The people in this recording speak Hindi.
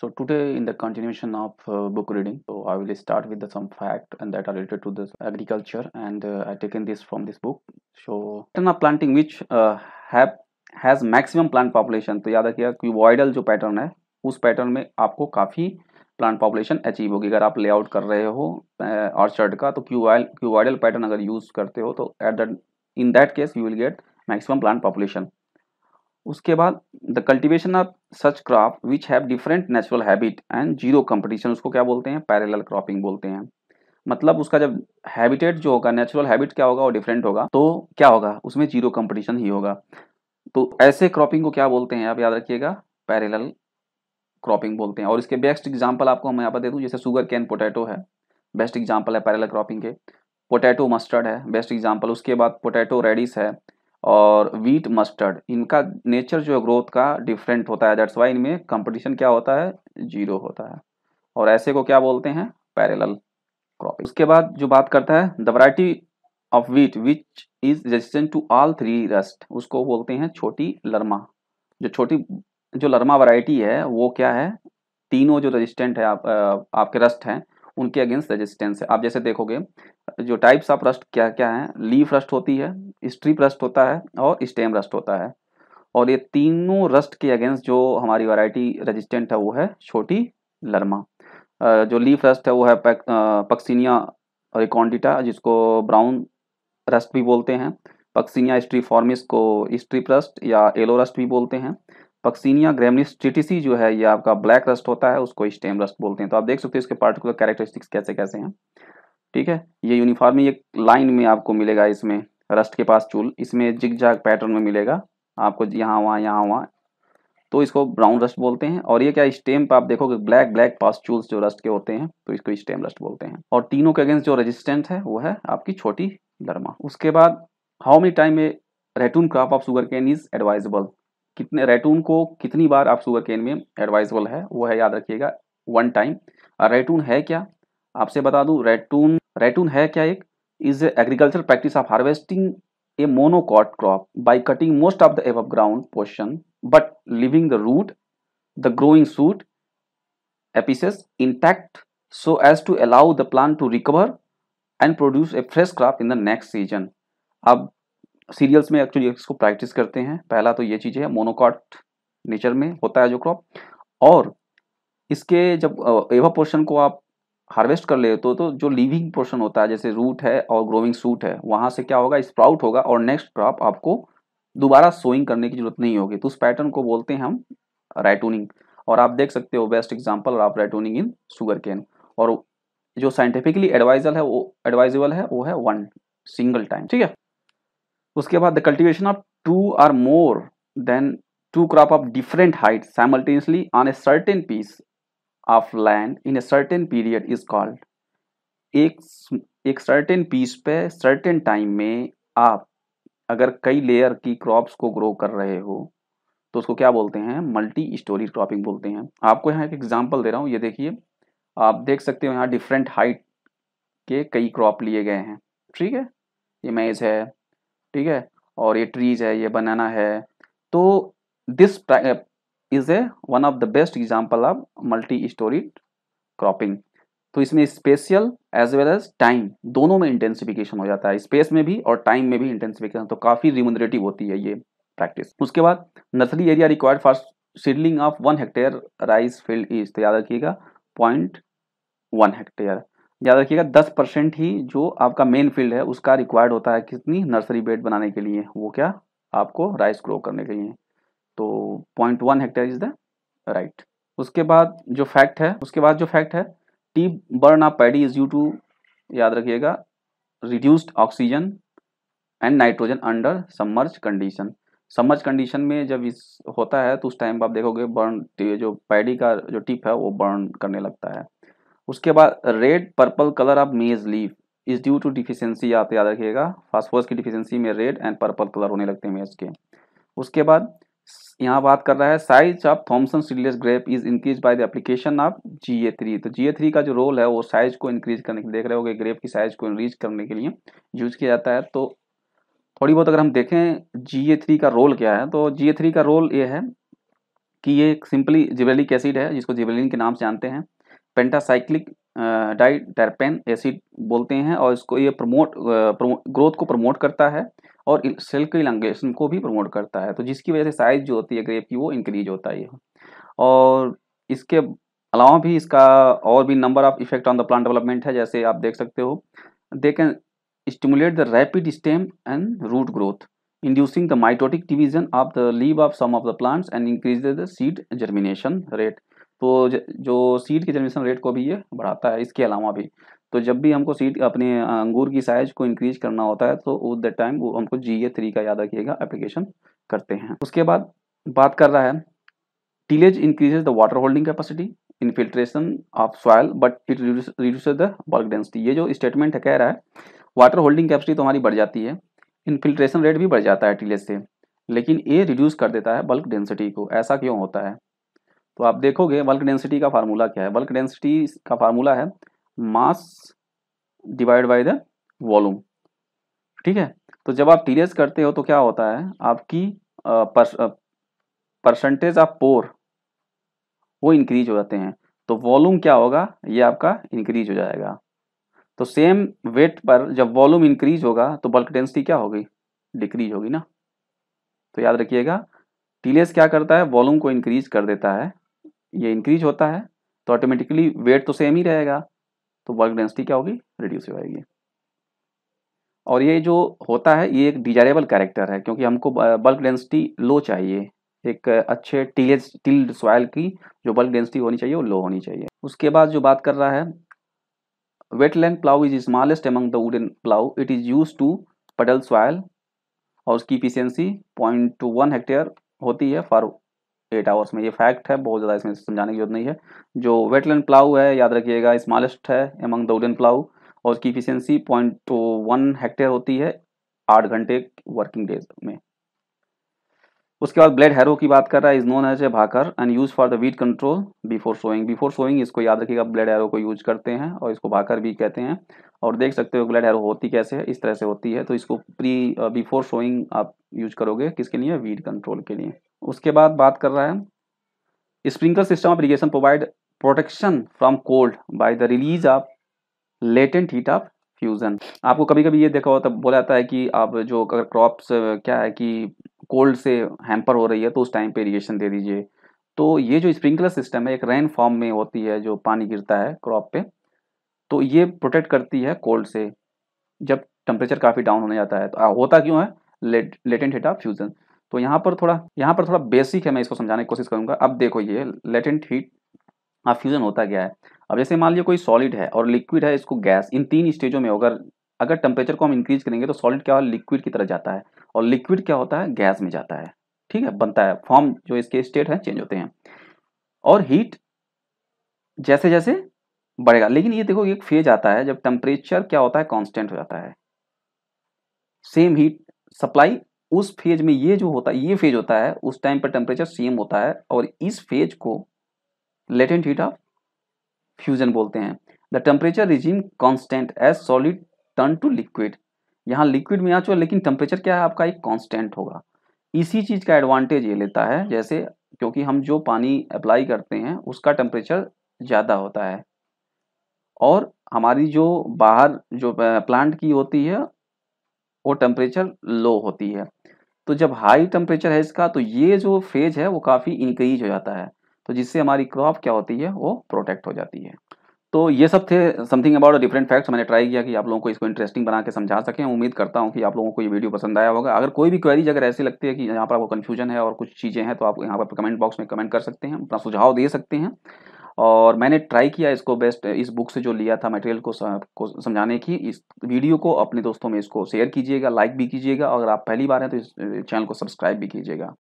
So today in the continuation of uh, book reading, so I will start with the, some fact and that are related to this agriculture and uh, I taken this from this book. So pattern of planting which uh, have has maximum plant population तो याद रखिएगा cuboidal jo pattern hai us pattern mein aapko काफ़ी प्लांट पॉपुलेशन अचीव होगी अगर आप लेआउट कर रहे हो ऑर्चर्ड का तो क्यूआल क्यूवाइडल पैटर्न अगर यूज़ करते हो तो at that in that case you will get maximum plant population उसके बाद the cultivation of such crop which have different natural habit and zero competition उसको क्या बोलते हैं पैरेलल क्रॉपिंग बोलते हैं मतलब उसका जब हैबिटेट जो होगा नेचुरल हैबिट क्या होगा वो डिफरेंट होगा तो क्या होगा उसमें जीरो कंपटीशन ही होगा तो ऐसे क्रॉपिंग को क्या बोलते हैं आप याद रखिएगा पैरेलल क्रॉपिंग बोलते हैं और इसके बेस्ट एग्जाम्पल आपको मैं यहाँ पर दे दूँ जैसे शुगर कैन पोटैटो है बेस्ट एग्जाम्पल है पैरेलल क्रॉपिंग के पोटैटो मस्टर्ड है बेस्ट एग्जाम्पल उसके बाद पोटैटो रेडिस है और वीट मस्टर्ड इनका नेचर जो है ग्रोथ का डिफरेंट होता है दैट्स वाई इनमें कंपटीशन क्या होता है जीरो होता है और ऐसे को क्या बोलते हैं पैरेलल क्रॉप उसके बाद जो बात करता है the variety of wheat which is resistant to all three rust उसको बोलते हैं छोटी लर्मा जो छोटी जो लर्मा वराइटी है वो क्या है तीनों जो रजिस्टेंट है आप, आपके रस्ट हैं उनके अगेंस्ट रेजिस्टेंस है आप जैसे देखोगे जो टाइप्स ऑफ रस्ट क्या क्या है लीफ रस्ट होती है स्ट्रीप रस्ट होता है और स्टेम रस्ट होता है और ये तीनों रस्ट के अगेंस्ट जो हमारी वैरायटी रेजिस्टेंट है वो है छोटी लर्मा जो लीफ रस्ट है वो है पक, पक्सिनिया रिकॉन्डिटा जिसको ब्राउन रस्ट भी बोलते हैं पक्सिनिया स्ट्री फॉर्मिस को स्ट्रीप रस्ट या एलो रस्ट भी बोलते हैं पक्सिनिया ग्रेमनिस टिटिसी जो है ये आपका ब्लैक रस्ट होता है उसको स्टेम रस्ट बोलते हैं तो आप देख सकते हो इसके पार्टिकुलर कैरेक्टरिस्टिक्स कैसे कैसे हैं ठीक है ये यूनिफॉर्म ये लाइन में आपको मिलेगा इसमें रस्ट के पास चूल इसमें जिग जाग पैटर्न में मिलेगा आपको यहाँ वहाँ यहाँ वहाँ तो इसको ब्राउन रस्ट बोलते हैं और ये क्या स्टेम पर आप देखोगे ब्लैक ब्लैक चूल्स जो रस्ट के होते हैं तो इसको स्टेम रस्ट बोलते हैं और तीनों के अगेंस्ट जो रेजिस्टेंट है वो है आपकी छोटी लर्मा उसके बाद हाउ मेनी टाइम में ratoon crop of sugar cane is advisable कितने रेटून को कितनी बार आप शुगर केन में एडवाइजेबल है वो है याद रखिएगा वन टाइम रेटून है क्या आपसे बता दूं रेटून रेटून है क्या एक is agriculture practice of harvesting a monocot crop by cutting most of the above ground portion but leaving the root the growing shoot apices intact so as to allow the plant to recover and produce a fresh crop in the next season अब सीरियल्स में एक्चुअली इसको प्रैक्टिस करते हैं पहला तो ये चीज़ है मोनोकॉट नेचर में होता है जो क्रॉप और इसके जब एवा पोर्शन को आप हार्वेस्ट कर ले तो, तो जो लिविंग पोर्शन होता है जैसे रूट है और ग्रोविंग सूट है वहाँ से क्या होगा स्प्राउट होगा और नेक्स्ट क्रॉप आपको दोबारा सोइंग करने की जरूरत नहीं होगी तो उस पैटर्न को बोलते हैं हम राइटूनिंग और आप देख सकते हो best example of ratooning in sugar cane और जो साइंटिफिकली एडवाइजल है वो एडवाइजेबल है वो है वन सिंगल टाइम ठीक है उसके बाद the cultivation of two or more than two crop of different height simultaneously on a certain piece of land in a certain period is called एक एक सर्टेन पीस पे सर्टेन टाइम में आप अगर कई लेयर की क्रॉप्स को ग्रो कर रहे हो तो उसको क्या बोलते हैं मल्टी स्टोरी क्रॉपिंग बोलते हैं आपको यहाँ एक एग्जाम्पल दे रहा हूँ ये देखिए आप देख सकते हो यहाँ डिफरेंट हाइट के कई क्रॉप लिए गए हैं ठीक है ये मैज है ठीक है और ये ट्रीज है ये बनाना है तो this is a one of the best example of multi storey cropping तो इसमें spatial as well as time दोनों में इंटेंसिफिकेशन हो जाता है स्पेस में भी और टाइम में भी इंटेंसिफिकेशन तो काफ़ी रिमुनरेटिव होती है ये प्रैक्टिस उसके बाद nursery area required for seedling of one hectare rice field is तो याद रखिएगा पॉइंट वन हेक्टेयर याद रखिएगा दस परसेंट ही जो आपका मेन फील्ड है उसका रिक्वायर्ड होता है कितनी नर्सरी बेड बनाने के लिए वो क्या आपको राइस ग्रो करने के लिए तो point one hectare is the right उसके बाद जो फैक्ट है उसके बाद जो फैक्ट है the burn of paddy is due to याद रखिएगा reduced oxygen and nitrogen under submerge condition submerge condition में जब इस होता है तो उस टाइम आप देखोगे बर्न जो पैडी का जो टिप है वो बर्न करने लगता है उसके बाद red purple colour of maize leaf is due to deficiency आप याद रखिएगा फास्फोरस की डिफिशियंसी में रेड एंड पर्पल कलर होने लगते हैं मेज के उसके बाद यहाँ बात कर रहा है size of Thompson seedless grape is increase by the application of G A three तो जी ए थ्री का जो रोल है वो साइज को इंक्रीज करने के लिए देख रहे हो ग्रेप की साइज को इंक्रीज करने के लिए यूज किया जाता है तो थोड़ी बहुत अगर हम देखें जी ए थ्री का रोल क्या है तो जी ए थ्री का रोल ये है कि ये सिंपली जिबेलिक एसिड है जिसको जिबेलिन के नाम से जानते हैं पेंटासाइक्लिक डाइटरपेन एसिड बोलते हैं और इसको ये प्रमोट ग्रोथ uh, को प्रमोट करता है और सेल के इलंगेशन को भी प्रमोट करता है तो जिसकी वजह से साइज जो होती है ग्रेप की वो इंक्रीज होता है और इसके अलावा भी इसका और भी number of effect on the plant development है जैसे आप देख सकते हो they can stimulate the rapid stem and root growth inducing the mitotic division of the leaves of some of the plants and increase the seed germination rate तो जो सीड के जनरेशन रेट को भी ये बढ़ाता है इसके अलावा भी तो जब भी हमको सीड अपने अंगूर की साइज को इंक्रीज करना होता है तो उस दैट टाइम वो हमको जी ए थ्री का याद रखिएगा एप्लीकेशन करते हैं उसके बाद बात कर रहा है tillage increases the water holding capacity infiltration of soil but it reduce the bulk density ये जो स्टेटमेंट है कह रहा है वाटर होल्डिंग कैपेसिटी तो हमारी बढ़ जाती है इनफिल्ट्रेशन रेट भी बढ़ जाता है टीलेज से लेकिन ये रिड्यूस कर देता है बल्क डेंसिटी को ऐसा क्यों होता है तो आप देखोगे बल्क डेंसिटी का फार्मूला क्या है बल्क डेंसिटी का फार्मूला है mass divide by the volume ठीक है तो जब आप टीरेस करते हो तो क्या होता है आपकी परसेंटेज ऑफ पोर वो इंक्रीज हो जाते हैं तो वॉल्यूम क्या होगा ये आपका इंक्रीज हो जाएगा तो सेम वेट पर जब वॉल्यूम इंक्रीज होगा तो बल्क डेंसिटी क्या होगी डिक्रीज होगी ना तो याद रखिएगा टीलेस क्या करता है वॉल्यूम को इंक्रीज कर देता है ये इंक्रीज होता है तो ऑटोमेटिकली वेट तो सेम ही रहेगा तो वर्क डेंसिटी क्या होगी रिड्यूस हो जाएगी और ये जो होता है ये एक डिजायरेबल कैरेक्टर है क्योंकि हमको बल्क डेंसिटी लो चाहिए एक अच्छे टीलेज टील्ड सॉयल की जो बल्क डेंसिटी होनी चाहिए वो लो होनी चाहिए उसके बाद जो बात कर रहा है wetland plough is smallest among the wooden plough it is use to puddle soil और उसकी efficiency point two one hectare होती है फॉर एट आवर्स में ये फैक्ट है बहुत ज़्यादा इसमें समझाने की जरूरत नहीं है जो वेटलैंड प्लाउ है याद रखिएगा स्मॉलेस्ट है एमंग द वुडन प्लाउ और उसकी इफिशियंसी पॉइंट वन हेक्टेयर होती है आठ घंटे वर्किंग डेज में उसके बाद ब्लेड हैरो की बात कर रहा है is known as a bakhar and use for the weed control before sowing before sowing इसको याद रखिएगा ब्लेड हैरो को यूज करते हैं और इसको भाकर भी कहते हैं और देख सकते हो ब्लेड हैरो होती कैसे है इस तरह से होती है तो इसको प्री बिफोर सोइंग आप यूज करोगे किसके लिए वीट कंट्रोल के लिए उसके बाद बात कर रहा है sprinkle system of irrigation provide protection from cold by the release of latent heat of fusion आपको कभी कभी ये देखा होता बोला जाता है कि आप जो अगर क्रॉप्स क्या है कि कोल्ड से हैम्पर हो रही है तो उस टाइम पे इरीगेशन दे दीजिए तो ये जो स्प्रिंकलर सिस्टम है एक रेन फॉर्म में होती है जो पानी गिरता है क्रॉप पे तो ये प्रोटेक्ट करती है कोल्ड से जब टेम्परेचर काफ़ी डाउन होने जाता है तो होता क्यों है लेटेंट हीट ऑफ फ्यूजन तो यहाँ पर थोड़ा यहाँ पर थोड़ा बेसिक है मैं इसको समझाने की कोशिश करूँगा अब देखो ये लेटेंट हीट अब फ्यूजन होता गया है अब जैसे मान लीजिए कोई सॉलिड है और लिक्विड है इसको गैस इन तीन स्टेजों में अगर अगर टेम्परेचर को हम इंक्रीज करेंगे तो सॉलिड क्या लिक्विड की तरह जाता है और लिक्विड क्या होता है गैस में जाता है ठीक है बनता है फॉर्म जो इसके स्टेट हैं चेंज होते हैं और हीट जैसे जैसे बढ़ेगा लेकिन ये देखो एक फेज आता है जब टेम्परेचर क्या होता है कॉन्स्टेंट हो जाता है सेम हीट सप्लाई उस फेज में ये जो होता है ये फेज होता है उस टाइम पर टेम्परेचर सेम होता है और इस फेज को लेटेंट हीट ऑफ फ्यूजन बोलते हैं the temperature regime constant as solid turn to liquid यहाँ लिक्विड में आ चुका लेकिन टेम्परेचर क्या है आपका एक कॉन्स्टेंट होगा इसी चीज़ का एडवांटेज ये लेता है जैसे क्योंकि हम जो पानी अप्लाई करते हैं उसका टेम्परेचर ज़्यादा होता है और हमारी जो बाहर जो प्लांट की होती है और टेम्परेचर लो होती है तो जब हाई टेम्परेचर है इसका तो ये जो फेज है वो काफ़ी इंक्रीज हो जाता है तो जिससे हमारी क्रॉप क्या होती है वो प्रोटेक्ट हो जाती है तो ये सब थे समथिंग अबाउट डिफरेंट फैक्ट्स मैंने ट्राई किया कि आप लोगों को इसको इंटरेस्टिंग बना के समझा सकें उम्मीद करता हूँ कि आप लोगों को ये वीडियो पसंद आया होगा अगर कोई भी क्वेरीज अगर ऐसी लगती है कि यहाँ पर आपको कन्फ्यूजन है और कुछ चीज़ें हैं तो आप यहाँ पर कमेंट बॉक्स में कमेंट कर सकते हैं अपना सुझाव दे सकते हैं और मैंने ट्राई किया इसको बेस्ट इस बुक से जो लिया था मटेरियल को, समझाने की इस वीडियो को अपने दोस्तों में इसको शेयर कीजिएगा लाइक भी कीजिएगा अगर आप पहली बार हैं तो इस चैनल को सब्सक्राइब भी कीजिएगा